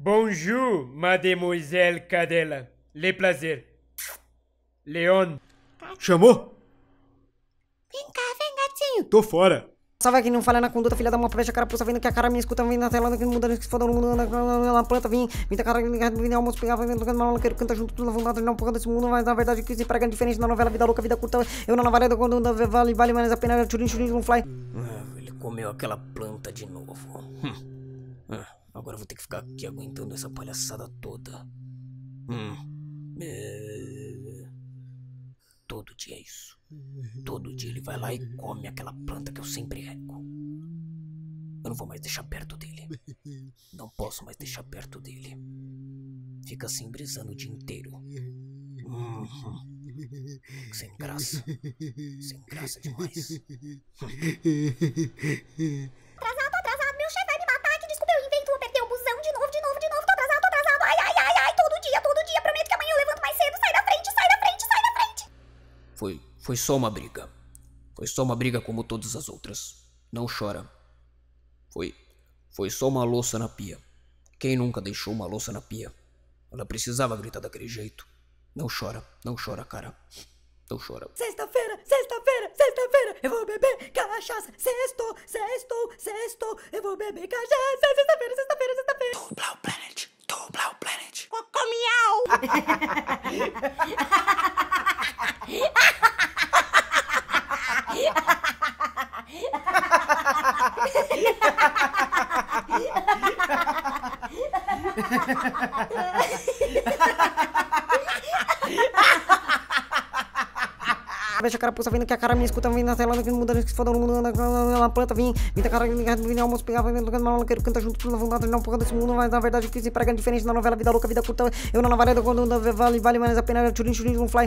Bonjour, mademoiselle Cadela. Le plaisir. Leon. Chamou? Vem cá, vem, gatinho. Tô fora. Sabe que não falha na conduta, filha da uma peste, cara carapuça vendo que a cara me escuta, vendo na tela, vendo mudando, que se foda no mundo, na planta, vim, vim da cara, vim almoço, pegava, vendo tocando maluco, quero cantar junto, tudo na vontade, não porra desse mundo, mas na verdade que se prega é diferente na novela, vida louca, vida curta, eu na navarra, quando vale, vale, mas a pena, é churinho, churinho, não fly. Ah, ele comeu aquela planta de novo. Hum. Ah. Agora vou ter que ficar aqui aguentando essa palhaçada toda. Hum. É... Todo dia é isso. Todo dia ele vai lá e come aquela planta que eu sempre rego. Eu não vou mais deixar perto dele. Não posso mais deixar perto dele. Fica assim brisando o dia inteiro. Uhum. Sem graça. Sem graça demais. Foi só uma briga. Foi só uma briga como todas as outras. Não chora. Foi. Foi só uma louça na pia. Quem nunca deixou uma louça na pia? Ela precisava gritar daquele jeito. Não chora, não chora, cara. Não chora. Sexta-feira, sexta-feira, sexta-feira, eu vou beber cachaça. Sexto, sexto, sexto, eu vou beber cachaça. Sexta-feira, sexta-feira, sexta-feira. Dublar o Planet, dublar o Planet. Cocomiau! Veja a carapuça vindo, que a cara me escuta, vindo na tela, vindo mudando, que se foda, mundo, na planta, vem vem da cara, vem vindo almoço, pegava, vindo tocando maluco, quero cantar junto, pela vontade, não porra desse mundo, mas na verdade o que se prega é diferente na novela, vida louca, vida curta, eu na novela, quando vale, vale mais a pena, é churin, churin, um fly,